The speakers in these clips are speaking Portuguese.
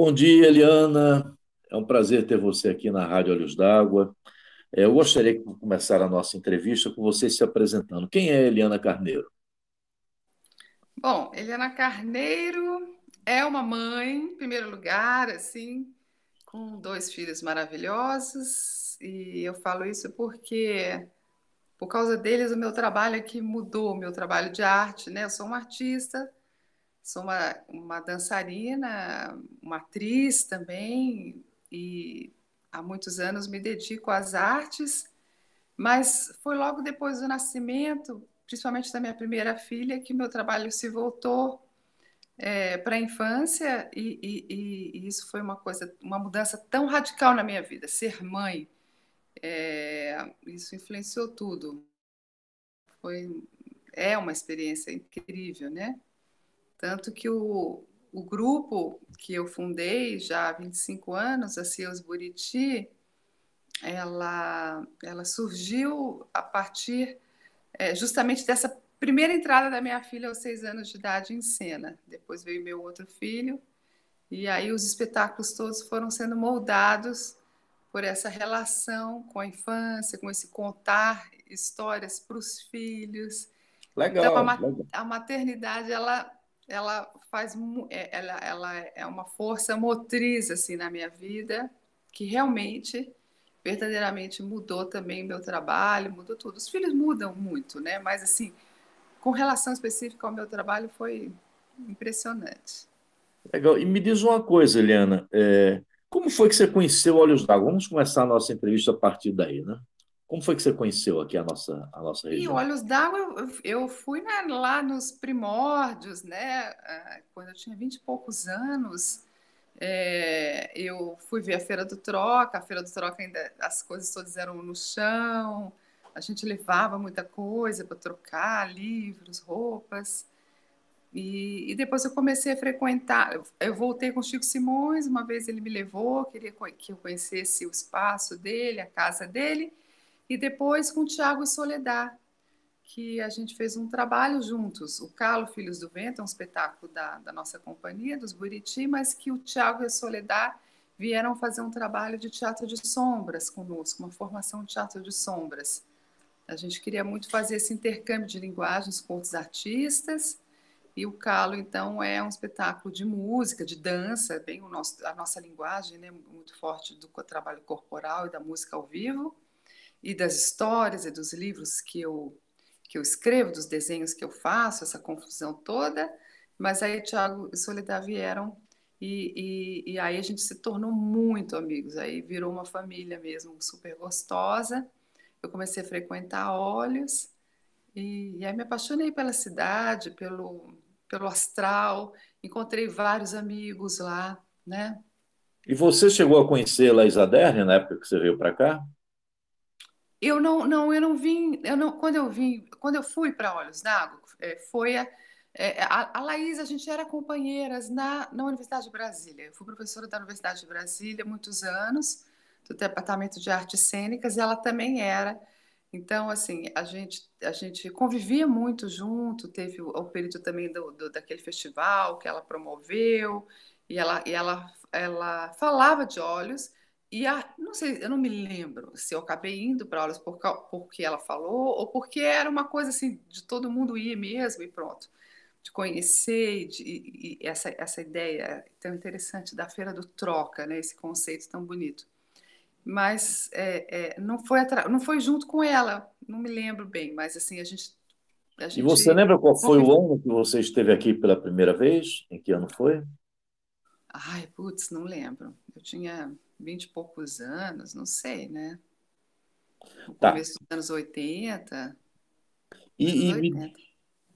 Bom dia, Eliana. É um prazer ter você aqui na Rádio Olhos d'Água. É, eu gostaria de começar a nossa entrevista com você se apresentando. Quem é Eliana Carneiro? Bom, Eliana Carneiro é uma mãe, em primeiro lugar, assim, com dois filhos maravilhosos. E eu falo isso porque, por causa deles, o meu trabalho aqui é mudou, o meu trabalho de arte, né? Eu sou uma artista sou uma, uma dançarina, uma atriz também, e há muitos anos me dedico às artes, mas foi logo depois do nascimento, principalmente da minha primeira filha, que meu trabalho se voltou é, para a infância e, e, e, isso foi uma coisa, uma mudança tão radical na minha vida. Ser mãe, é, isso influenciou tudo. Foi, é uma experiência incrível, né? Tanto que o, o grupo que eu fundei já há 25 anos, a Cios Buriti, ela, ela surgiu a partir é, justamente dessa primeira entrada da minha filha aos seis anos de idade em cena. Depois veio meu outro filho, e aí os espetáculos todos foram sendo moldados por essa relação com a infância, com esse contar histórias para os filhos. Legal, então, a, legal. a maternidade, ela ela faz é, ela, ela é uma força motriz assim na minha vida que realmente verdadeiramente mudou também meu trabalho mudou tudo os filhos mudam muito né mas assim com relação específica ao meu trabalho foi impressionante legal e me diz uma coisa Eliana é, como foi que você conheceu Olhos d'Água vamos começar a nossa entrevista a partir daí né como foi que você conheceu aqui a nossa, a nossa região? E Olhos d'Água, eu fui né, lá nos primórdios, né? Ah, quando eu tinha vinte e poucos anos, é, eu fui ver a Feira do Troca. A Feira do Troca ainda, as coisas todas eram no chão. A gente levava muita coisa para trocar, livros, roupas. E, e, depois eu comecei a frequentar. Eu, eu, voltei com o Chico Simões, uma vez ele me levou, queria que eu conhecesse o espaço dele, a casa dele e depois com Tiago e Soledad, que a gente fez um trabalho juntos. O Calo Filhos do Vento é um espetáculo da, da nossa companhia, dos Buriti, mas que o Tiago e a Soledad vieram fazer um trabalho de teatro de sombras conosco, uma formação de teatro de sombras. A gente queria muito fazer esse intercâmbio de linguagens com outros artistas, e o Calo, então, é um espetáculo de música, de dança, é bem o nosso, a nossa linguagem, né, muito forte do trabalho corporal e da música ao vivo e das histórias e dos livros que eu, que eu escrevo, dos desenhos que eu faço, essa confusão toda. Mas aí Tiago e Soledad vieram e, e, e, aí a gente se tornou muito amigos, aí virou uma família mesmo, super gostosa. Eu comecei a frequentar Olhos e, e aí me apaixonei pela cidade, pelo, pelo astral, encontrei vários amigos lá, né? E você chegou a conhecer Laís Aderne na época que você veio para cá? Eu não, não, eu não vim, eu não, quando eu vim, quando eu fui para Olhos d'Água, é, foi a, é, a, a Laís, a gente era companheiras na, na Universidade de Brasília. Eu fui professora da Universidade de Brasília muitos anos, do Departamento de Artes Cênicas, e ela também era. Então, assim, a gente, a gente convivia muito junto, teve o, o período também do, do, daquele festival que ela promoveu, e ela, e ela, ela falava de olhos, e a, não sei, eu não me lembro se eu acabei indo para aulas por, porque ela falou ou porque era uma coisa assim de todo mundo ir mesmo e pronto, de conhecer de, e, e essa, essa ideia tão interessante da feira do troca, né? Esse conceito tão bonito. Mas é, é, não foi não foi junto com ela, não me lembro bem, mas assim a gente, a gente... E você lembra qual foi o ano que você esteve aqui pela primeira vez? Em que ano foi? Ai, putz, não lembro. Eu tinha vinte e poucos anos, não sei, né? No tá. começo dos anos 80. E, 80.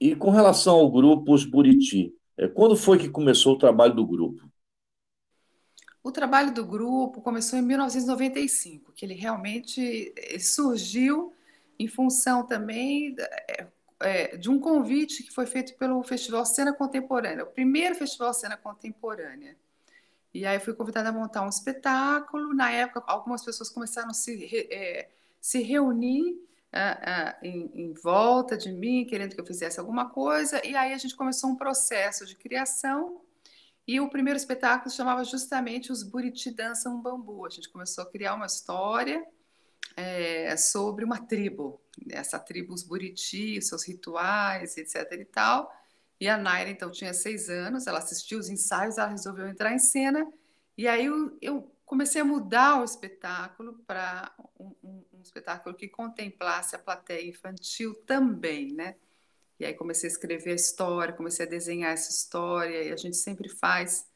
e, com relação ao grupo Os Buriti, é, quando foi que começou o trabalho do grupo? O trabalho do grupo começou em 1995, que ele realmente surgiu em função também é, é, de um convite que foi feito pelo Festival Cena Contemporânea, o primeiro Festival Cena Contemporânea e aí fui convidada a montar um espetáculo. Na época, algumas pessoas começaram a se, é, se reunir é, é, em, em, volta de mim, querendo que eu fizesse alguma coisa. E aí a gente começou um processo de criação. E o primeiro espetáculo chamava justamente Os Buriti Dançam Bambu. A gente começou a criar uma história é, sobre uma tribo, essa tribo, os Buriti, seus rituais, etc. e tal. E a Naira, então, tinha seis anos, ela assistiu os ensaios, ela resolveu entrar em cena. E aí eu, eu comecei a mudar o espetáculo para um, um, um, espetáculo que contemplasse a plateia infantil também, né? E aí comecei a escrever a história, comecei a desenhar essa história, e a gente sempre faz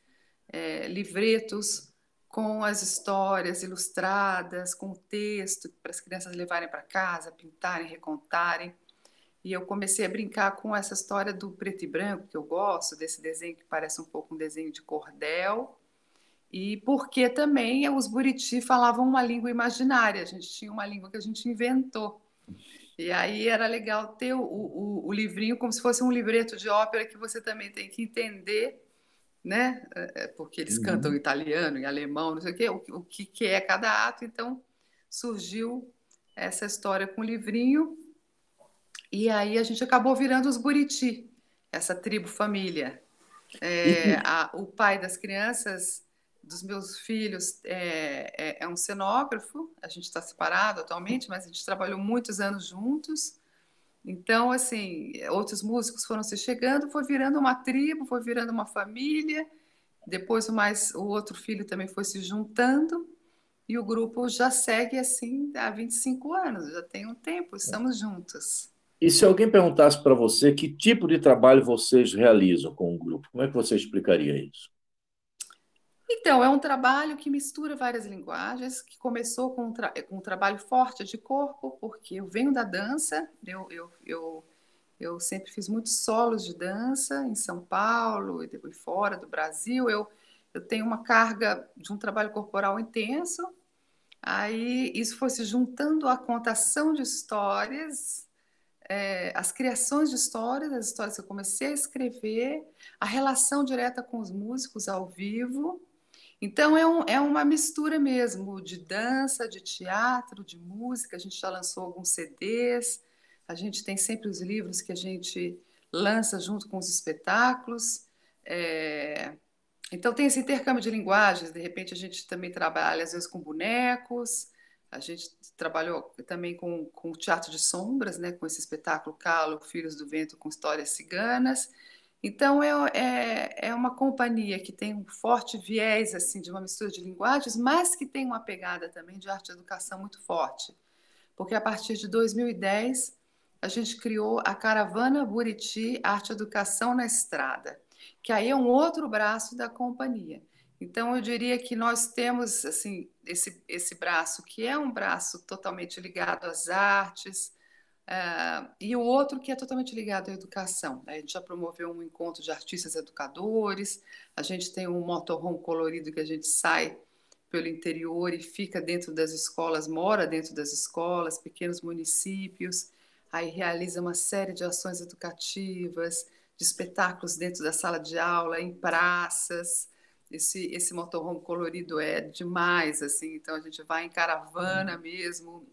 é, livretos com as histórias ilustradas, com o texto, para as crianças levarem para casa, pintarem, recontarem. E eu comecei a brincar com essa história do preto e branco, que eu gosto, desse desenho que parece um pouco um desenho de cordel. E porque também os buriti falavam uma língua imaginária, a gente tinha uma língua que a gente inventou. E aí era legal ter o, o, o livrinho como se fosse um livreto de ópera que você também tem que entender, né? É, é, porque eles uhum. cantam italiano, em alemão, não sei o quê, o, o que é cada ato. Então surgiu essa história com o livrinho e aí a gente acabou virando os Buriti, essa tribo família. É, a, o pai das crianças, dos meus filhos, é, é, é um cenógrafo. A gente está separado atualmente, mas a gente trabalhou muitos anos juntos. Então, assim, outros músicos foram se chegando, foi virando uma tribo, foi virando uma família. Depois o mais o outro filho também foi se juntando e o grupo já segue assim há 25 anos, já tem um tempo, estamos juntos. E se alguém perguntasse para você que tipo de trabalho vocês realizam com o grupo, como é que você explicaria isso? Então, é um trabalho que mistura várias linguagens, que começou com um, tra um trabalho forte de corpo, porque eu venho da dança, eu, eu, eu, eu sempre fiz muitos solos de dança em São Paulo e depois fora do Brasil. Eu, eu tenho uma carga de um trabalho corporal intenso, aí isso foi se juntando à contação de histórias é, as criações de histórias, as histórias que eu comecei a escrever, a relação direta com os músicos ao vivo. Então é, um, é uma mistura mesmo de dança, de teatro, de música. A gente já lançou alguns CDs, a gente tem sempre os livros que a gente lança junto com os espetáculos. É... Então tem esse intercâmbio de linguagens, de repente a gente também trabalha às vezes com bonecos, a gente trabalhou também com, com o Teatro de Sombras, né, com esse espetáculo Calo, Filhos do Vento, com histórias ciganas. Então, é, é, é uma companhia que tem um forte viés assim de uma mistura de linguagens, mas que tem uma pegada também de arte e educação muito forte. Porque a partir de 2010, a gente criou a Caravana Buriti Arte e Educação na Estrada, que aí é um outro braço da companhia então, eu diria que nós temos assim esse, esse braço, que é um braço totalmente ligado às artes, uh, e o outro que é totalmente ligado à educação. Né? A gente já promoveu um encontro de artistas educadores, a gente tem um motorhome colorido que a gente sai pelo interior e fica dentro das escolas, mora dentro das escolas, pequenos municípios, aí realiza uma série de ações educativas, de espetáculos dentro da sala de aula, em praças. Esse, esse motorhome colorido é demais, assim, então a gente vai em caravana uhum. mesmo,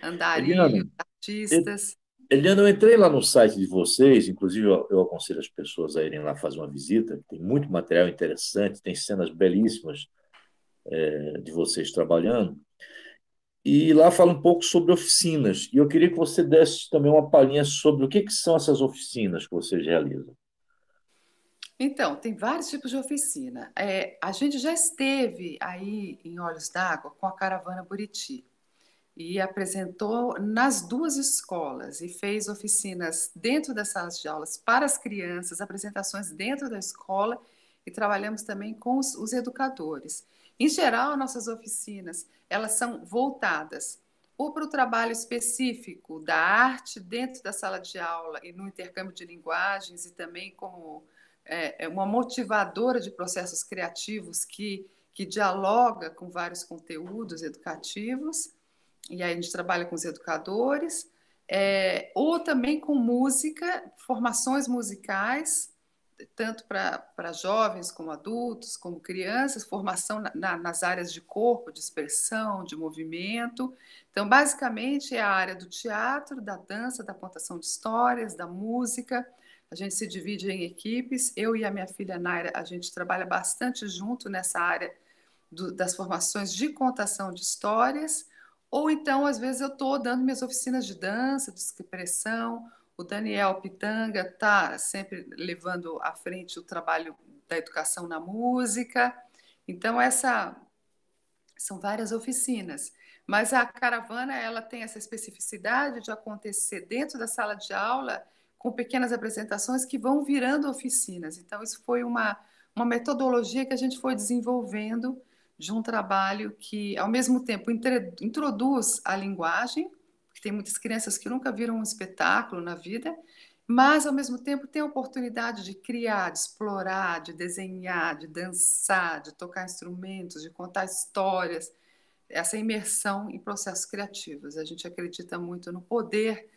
andarinho, artistas. Eliana, eu entrei lá no site de vocês, inclusive eu, eu, aconselho as pessoas a irem lá fazer uma visita, tem muito material interessante, tem cenas belíssimas é, de vocês trabalhando. E lá fala um pouco sobre oficinas. E eu queria que você desse também uma palhinha sobre o que, que são essas oficinas que vocês realizam. Então, tem vários tipos de oficina. É, a gente já esteve aí em Olhos d'Água com a caravana Buriti e apresentou nas duas escolas e fez oficinas dentro das salas de aulas para as crianças, apresentações dentro da escola e trabalhamos também com os, os educadores. Em geral, nossas oficinas elas são voltadas ou para o trabalho específico da arte dentro da sala de aula e no intercâmbio de linguagens e também como é, é, uma motivadora de processos criativos que, que dialoga com vários conteúdos educativos, e aí a gente trabalha com os educadores, é, ou também com música, formações musicais, tanto para jovens como adultos, como crianças, formação na, na, nas áreas de corpo, de expressão, de movimento. Então, basicamente, é a área do teatro, da dança, da contação de histórias, da música a gente se divide em equipes. Eu e a minha filha Naira, a gente trabalha bastante junto nessa área do, das formações de contação de histórias. Ou então, às vezes, eu estou dando minhas oficinas de dança, de expressão. O Daniel Pitanga está sempre levando à frente o trabalho da educação na música. Então, essa são várias oficinas. Mas a caravana ela tem essa especificidade de acontecer dentro da sala de aula com pequenas apresentações que vão virando oficinas. Então, isso foi uma, uma metodologia que a gente foi desenvolvendo de um trabalho que, ao mesmo tempo, introduz a linguagem, porque tem muitas crianças que nunca viram um espetáculo na vida, mas, ao mesmo tempo, tem a oportunidade de criar, de explorar, de desenhar, de dançar, de tocar instrumentos, de contar histórias, essa imersão em processos criativos. A gente acredita muito no poder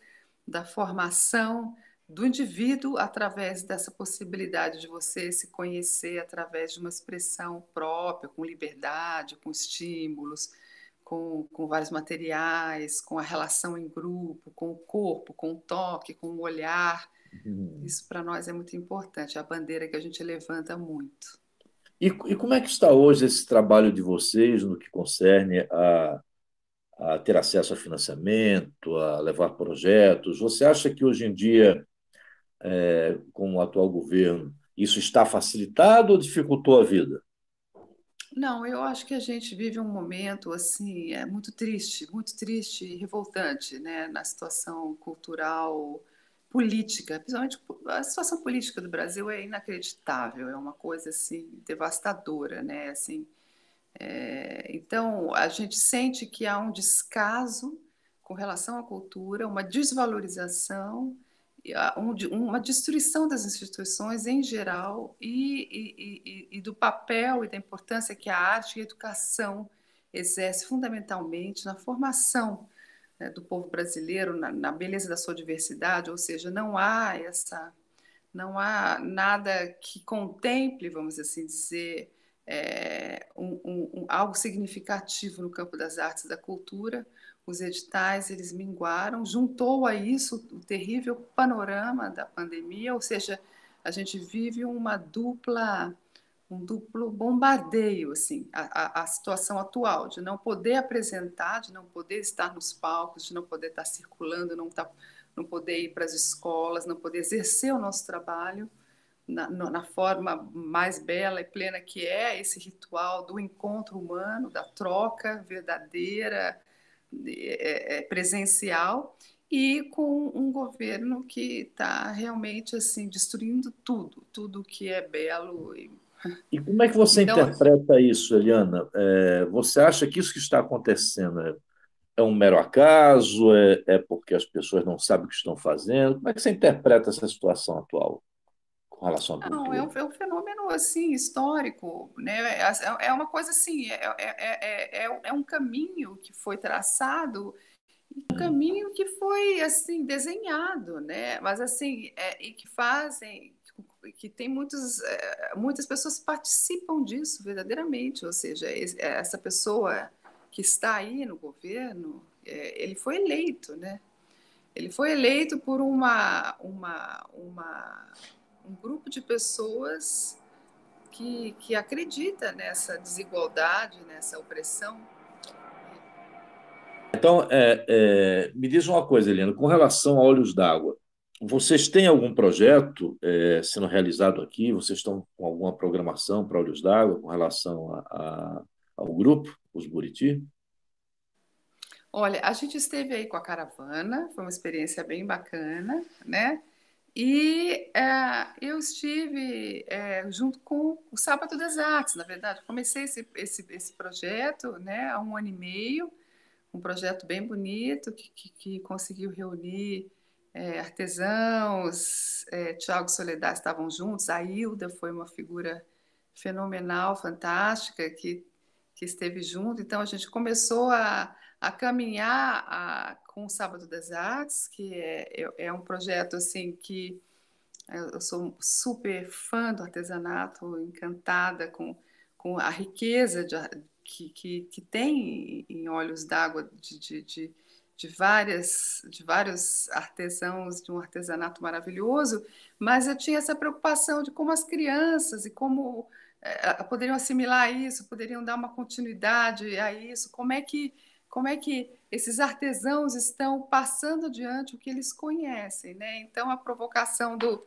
da formação, do indivíduo através dessa possibilidade de você se conhecer através de uma expressão própria, com liberdade, com estímulos, com, com vários materiais, com a relação em grupo, com o corpo, com o toque, com o olhar. Uhum. Isso para nós é muito importante, é a bandeira que a gente levanta muito. E, e como é que está hoje esse trabalho de vocês no que concerne a, a ter acesso a financiamento, a levar projetos? Você acha que hoje em dia é, com o atual governo, isso está facilitado ou dificultou a vida? Não, eu acho que a gente vive um momento assim, é muito triste, muito triste e revoltante, né, na situação cultural, política, principalmente a situação política do Brasil é inacreditável, é uma coisa assim devastadora, né, assim. É, então a gente sente que há um descaso com relação à cultura, uma desvalorização uma destruição das instituições em geral e, e, e, e, do papel e da importância que a arte e a educação exerce fundamentalmente na formação né, do povo brasileiro, na, na, beleza da sua diversidade, ou seja, não há essa, não há nada que contemple, vamos assim dizer, é, um, um, um, algo significativo no campo das artes e da cultura, os editais eles minguaram, juntou a isso o terrível panorama da pandemia, ou seja, a gente vive uma dupla um duplo bombardeio assim a, a, a, situação atual de não poder apresentar de não poder estar nos palcos de não poder estar circulando não tá, não poder ir para as escolas não poder exercer o nosso trabalho na, na forma mais bela e plena que é esse ritual do encontro humano da troca verdadeira é, é, presencial e com um governo que está realmente assim destruindo tudo, tudo que é belo. E, e como é que você então, assim interpreta isso, Eliana? É, você acha que isso que está acontecendo é, é, um mero acaso? É, é porque as pessoas não sabem o que estão fazendo? Como é que você interpreta essa situação atual? com relação Não, é um, é um, fenômeno assim histórico, né? É, é uma coisa assim, é, é, é, é, um caminho que foi traçado, um caminho que foi assim desenhado, né? Mas assim e que fazem que tem muitos, muitas pessoas participam disso verdadeiramente, ou seja, essa pessoa que está aí no governo, ele foi eleito, né? Ele foi eleito por uma, uma, uma um grupo de pessoas que, que acredita nessa desigualdade, nessa opressão. Então, é, é, me diz uma coisa, Helena, com relação a Olhos d'Água, vocês têm algum projeto é, sendo realizado aqui? Vocês estão com alguma programação para Olhos d'Água com relação a, a, ao grupo, os Buriti? Olha, a gente esteve aí com a caravana, foi uma experiência bem bacana, né? E é, eu estive é, junto com o Sábado das Artes, na verdade. Comecei esse, esse, esse projeto né, há um ano e meio, um projeto bem bonito que, que, que conseguiu reunir é, artesãos. É, Tiago e Soledad estavam juntos, a Hilda foi uma figura fenomenal, fantástica, que, que esteve junto. Então a gente começou a, a caminhar, a com o Sábado das Artes, que é, é um projeto assim que eu sou super fã do artesanato, encantada com, com a riqueza de, que, que, que tem em Olhos d'Água de, de, de, de, várias, de vários artesãos, de um artesanato maravilhoso, mas eu tinha essa preocupação de como as crianças e como é, poderiam assimilar isso, poderiam dar uma continuidade a isso, como é que como é que esses artesãos estão passando adiante o que eles conhecem, né? Então a provocação do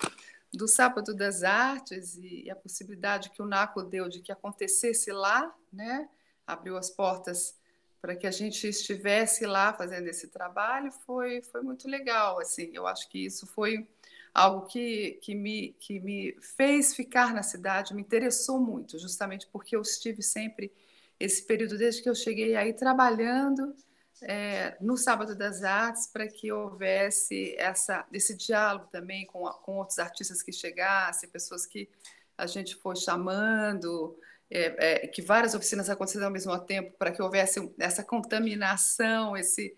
do sábado das artes e, e a possibilidade que o Naco deu de que acontecesse lá, né? Abriu as portas para que a gente estivesse lá fazendo esse trabalho foi foi muito legal, assim. Eu acho que isso foi algo que, que, me, que me fez ficar na cidade, me interessou muito, justamente porque eu estive sempre esse período desde que eu cheguei aí trabalhando é, no Sábado das Artes para que houvesse essa, esse diálogo também com, com outros artistas que chegassem, pessoas que a gente foi chamando, é, é, que várias oficinas aconteceram ao mesmo tempo para que houvesse essa contaminação, esse,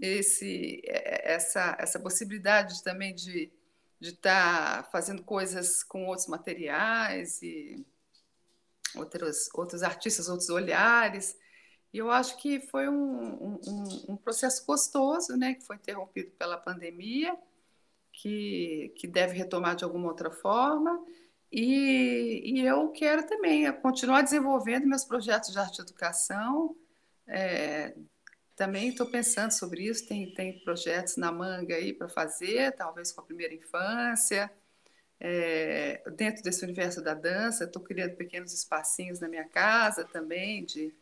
esse, essa, essa possibilidade também de estar de tá fazendo coisas com outros materiais e outros, outros artistas, outros olhares. E eu acho que foi um, um, um, processo gostoso, né, que foi interrompido pela pandemia, que, que deve retomar de alguma outra forma. E, e eu quero também continuar desenvolvendo meus projetos de arte e educação. É, também estou pensando sobre isso, tem, tem projetos na manga aí para fazer, talvez com a primeira infância é, dentro desse universo da dança, estou criando pequenos espacinhos na minha casa também, de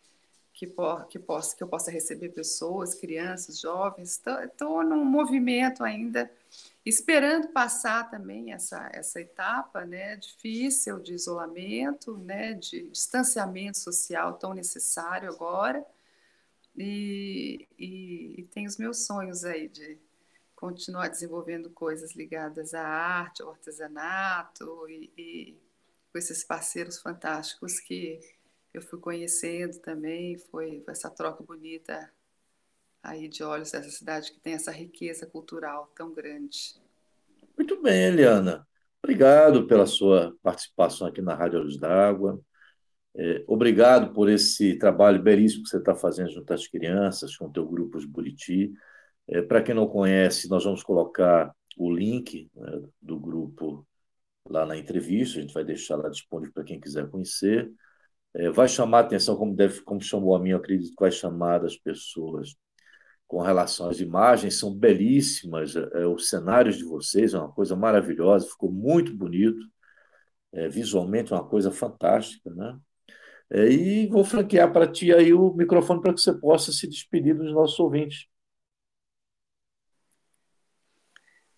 que, por, que, que eu possa receber pessoas, crianças, jovens. Estou num movimento ainda, esperando passar também essa, essa etapa né, difícil de isolamento, né, de distanciamento social tão necessário agora. E, e, e tem os meus sonhos aí de continuar desenvolvendo coisas ligadas à arte, ao artesanato e, e com esses parceiros fantásticos que eu fui conhecendo também, foi essa troca bonita aí de olhos dessa cidade que tem essa riqueza cultural tão grande. Muito bem, Eliana. Obrigado pela sua participação aqui na Rádio Olhos d'Água. É, obrigado por esse trabalho belíssimo que você está fazendo junto às crianças, com o teu grupo de Buriti. É, Para quem não conhece, nós vamos colocar o link né, do grupo lá na entrevista, a gente vai deixar lá disponível para quem quiser conhecer. É, vai chamar a atenção, como, deve, como chamou a mim, eu acredito que vai chamar as pessoas com relação às imagens, são belíssimas, é, é os cenários de vocês é uma coisa maravilhosa, ficou muito bonito, é, visualmente é uma coisa fantástica, né? É, e vou franquear para ti aí o microfone para que você possa se despedir dos nossos ouvintes.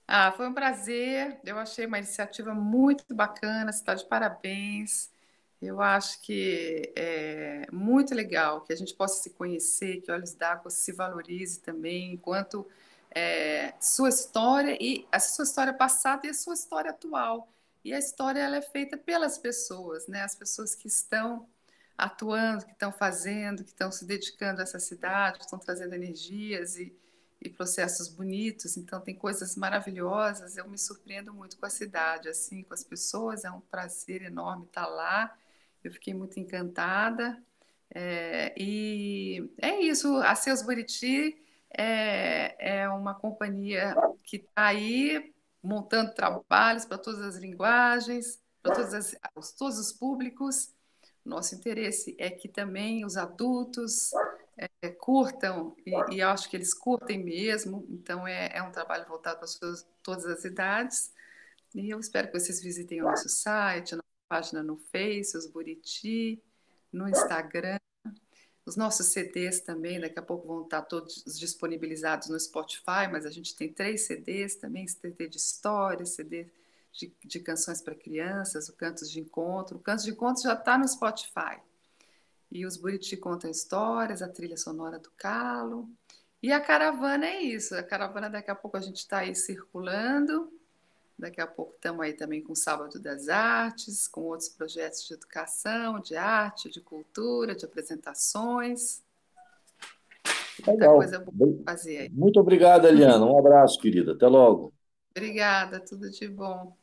Ah, foi um prazer. Eu achei uma iniciativa muito bacana. Você está de parabéns. Eu acho que é muito legal que a gente possa se conhecer, que Olhos d'Água se valorize também, enquanto é, sua história e a sua história passada e a sua história atual. E a história ela é feita pelas pessoas, né? As pessoas que estão atuando, que estão fazendo, que estão se dedicando a essa cidade, que estão trazendo energias e, e processos bonitos, então tem coisas maravilhosas. Eu me surpreendo muito com a cidade, assim, com as pessoas, é um prazer enorme estar tá lá. Eu fiquei muito encantada. É, e é isso, a Seus Buriti é, é uma companhia que está aí montando trabalhos para todas as linguagens, para todos os públicos. Nosso interesse é que também os adultos é, curtam, e, e, acho que eles curtem mesmo, então é, é um trabalho voltado para suas, todas as idades, e eu espero que vocês visitem o nosso site, a nossa página no Face, os Buriti, no Instagram, os nossos CDs também, daqui a pouco vão estar todos disponibilizados no Spotify, mas a gente tem três CDs também, CD de história, CD de, de canções para crianças, o Cantos de Encontro. O Cantos de Encontro já está no Spotify. E os Buriti contam histórias, a trilha sonora do Calo. E a caravana é isso. A caravana daqui a pouco a gente está aí circulando. Daqui a pouco estamos aí também com o Sábado das Artes, com outros projetos de educação, de arte, de cultura, de apresentações. Legal. coisa boa fazer aí. Muito obrigado, Eliana. Um abraço, querida. Até logo. Obrigada, tudo de bom.